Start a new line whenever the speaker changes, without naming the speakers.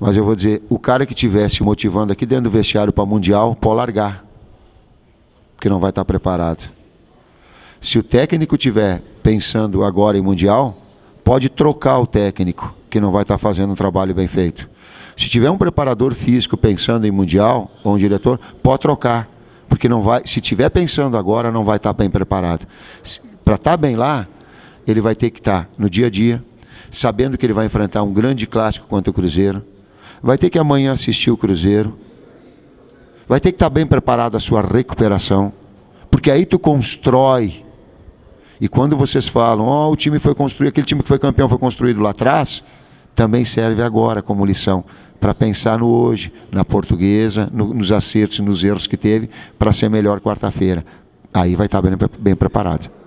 Mas eu vou dizer, o cara que tivesse motivando aqui dentro do vestiário para Mundial, pode largar. Porque não vai estar tá preparado. Se o técnico estiver pensando agora em Mundial, pode trocar o técnico, que não vai estar tá fazendo um trabalho bem feito. Se tiver um preparador físico pensando em Mundial, ou um diretor, pode trocar. Porque não vai, se estiver pensando agora, não vai estar tá bem preparado. Para estar bem lá, ele vai ter que estar no dia a dia, sabendo que ele vai enfrentar um grande clássico contra o Cruzeiro, vai ter que amanhã assistir o Cruzeiro, vai ter que estar tá bem preparado a sua recuperação, porque aí tu constrói. E quando vocês falam, ó, oh, o time foi construído, aquele time que foi campeão foi construído lá atrás, também serve agora como lição para pensar no hoje, na portuguesa, no, nos acertos e nos erros que teve, para ser melhor quarta-feira. Aí vai estar tá bem, bem preparado.